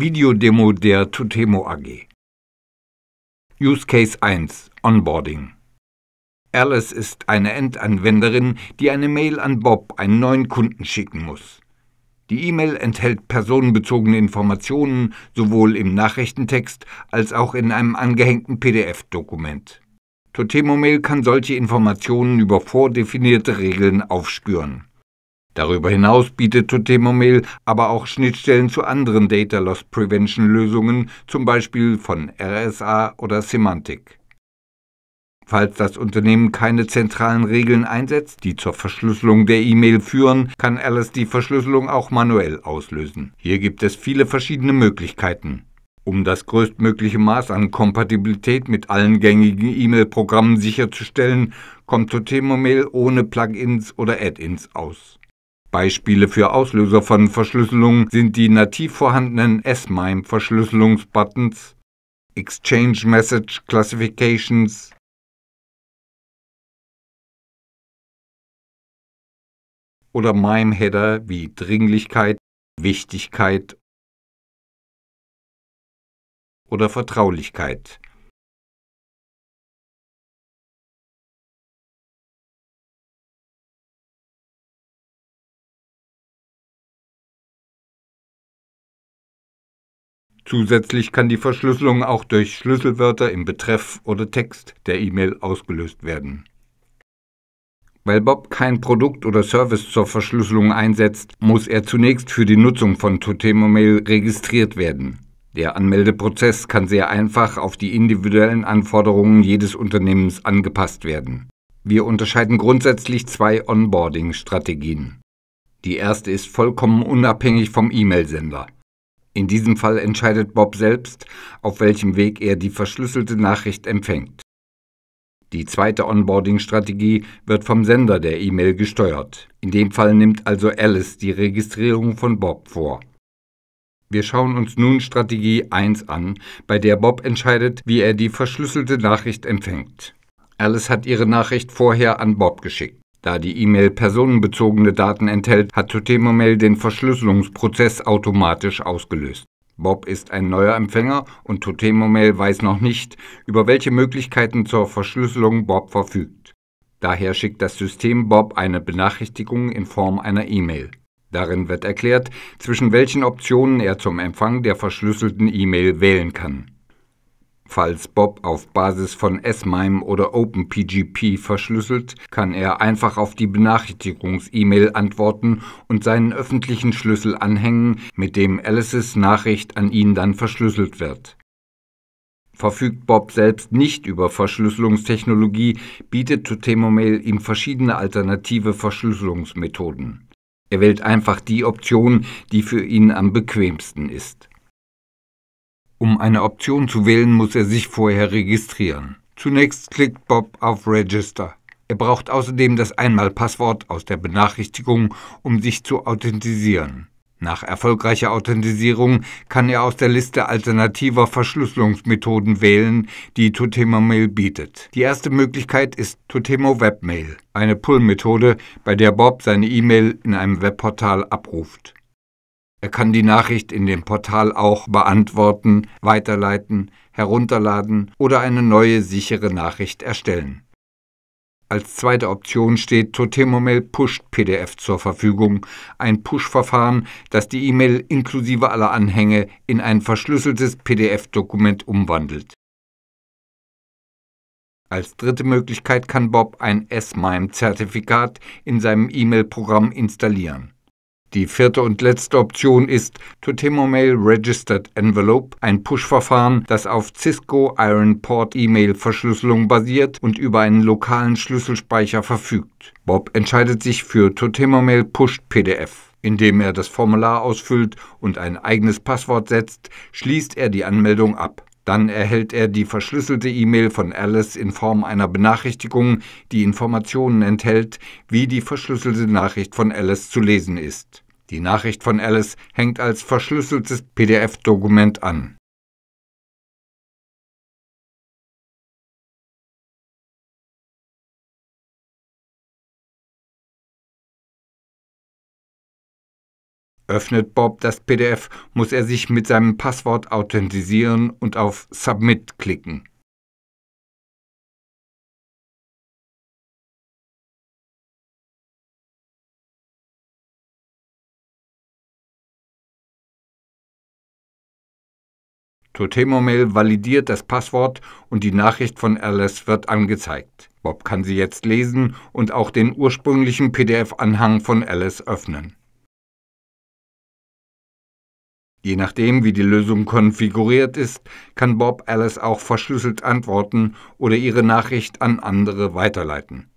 Videodemo der Tutemo AG. Use Case 1 Onboarding Alice ist eine Endanwenderin, die eine Mail an Bob, einen neuen Kunden, schicken muss. Die E-Mail enthält personenbezogene Informationen sowohl im Nachrichtentext als auch in einem angehängten PDF-Dokument. Totemo Mail kann solche Informationen über vordefinierte Regeln aufspüren. Darüber hinaus bietet Totemomel aber auch Schnittstellen zu anderen Data Loss Prevention Lösungen, zum Beispiel von RSA oder Semantic. Falls das Unternehmen keine zentralen Regeln einsetzt, die zur Verschlüsselung der E-Mail führen, kann Alice die Verschlüsselung auch manuell auslösen. Hier gibt es viele verschiedene Möglichkeiten. Um das größtmögliche Maß an Kompatibilität mit allen gängigen E-Mail-Programmen sicherzustellen, kommt Totemo Mail ohne Plugins oder Add-ins aus. Beispiele für Auslöser von Verschlüsselung sind die nativ vorhandenen S-MIME-Verschlüsselungsbuttons, Exchange Message Classifications, oder MIME-Header wie Dringlichkeit, Wichtigkeit oder Vertraulichkeit. Zusätzlich kann die Verschlüsselung auch durch Schlüsselwörter im Betreff oder Text der E-Mail ausgelöst werden. Weil Bob kein Produkt oder Service zur Verschlüsselung einsetzt, muss er zunächst für die Nutzung von Totemo-Mail registriert werden. Der Anmeldeprozess kann sehr einfach auf die individuellen Anforderungen jedes Unternehmens angepasst werden. Wir unterscheiden grundsätzlich zwei Onboarding-Strategien. Die erste ist vollkommen unabhängig vom E-Mail-Sender. In diesem Fall entscheidet Bob selbst, auf welchem Weg er die verschlüsselte Nachricht empfängt. Die zweite Onboarding-Strategie wird vom Sender der E-Mail gesteuert. In dem Fall nimmt also Alice die Registrierung von Bob vor. Wir schauen uns nun Strategie 1 an, bei der Bob entscheidet, wie er die verschlüsselte Nachricht empfängt. Alice hat ihre Nachricht vorher an Bob geschickt. Da die E-Mail personenbezogene Daten enthält, hat Totemo-Mail den Verschlüsselungsprozess automatisch ausgelöst. Bob ist ein neuer Empfänger und Totemo-Mail weiß noch nicht, über welche Möglichkeiten zur Verschlüsselung Bob verfügt. Daher schickt das System Bob eine Benachrichtigung in Form einer E-Mail. Darin wird erklärt, zwischen welchen Optionen er zum Empfang der verschlüsselten E-Mail wählen kann. Falls Bob auf Basis von S-MIME oder OpenPGP verschlüsselt, kann er einfach auf die Benachrichtigungs-E-Mail antworten und seinen öffentlichen Schlüssel anhängen, mit dem Alices Nachricht an ihn dann verschlüsselt wird. Verfügt Bob selbst nicht über Verschlüsselungstechnologie, bietet Tutemomail ihm verschiedene alternative Verschlüsselungsmethoden. Er wählt einfach die Option, die für ihn am bequemsten ist. Um eine Option zu wählen, muss er sich vorher registrieren. Zunächst klickt Bob auf Register. Er braucht außerdem das Einmalpasswort aus der Benachrichtigung, um sich zu authentisieren. Nach erfolgreicher Authentisierung kann er aus der Liste alternativer Verschlüsselungsmethoden wählen, die Totemo Mail bietet. Die erste Möglichkeit ist Totemo Webmail, eine Pull-Methode, bei der Bob seine E-Mail in einem Webportal abruft. Er kann die Nachricht in dem Portal auch beantworten, weiterleiten, herunterladen oder eine neue sichere Nachricht erstellen. Als zweite Option steht Totemomail Pushed PDF zur Verfügung, ein Push-Verfahren, das die E-Mail inklusive aller Anhänge in ein verschlüsseltes PDF-Dokument umwandelt. Als dritte Möglichkeit kann Bob ein S-MIME-Zertifikat in seinem E-Mail-Programm installieren. Die vierte und letzte Option ist to mail Registered Envelope, ein Push-Verfahren, das auf Cisco Iron Port E-Mail-Verschlüsselung basiert und über einen lokalen Schlüsselspeicher verfügt. Bob entscheidet sich für To-Timo-Mail Push PDF. Indem er das Formular ausfüllt und ein eigenes Passwort setzt, schließt er die Anmeldung ab. Dann erhält er die verschlüsselte E-Mail von Alice in Form einer Benachrichtigung, die Informationen enthält, wie die verschlüsselte Nachricht von Alice zu lesen ist. Die Nachricht von Alice hängt als verschlüsseltes PDF-Dokument an. Öffnet Bob das PDF, muss er sich mit seinem Passwort authentisieren und auf Submit klicken. Totemo-Mail validiert das Passwort und die Nachricht von Alice wird angezeigt. Bob kann sie jetzt lesen und auch den ursprünglichen PDF-Anhang von Alice öffnen. Je nachdem, wie die Lösung konfiguriert ist, kann Bob Alice auch verschlüsselt antworten oder ihre Nachricht an andere weiterleiten.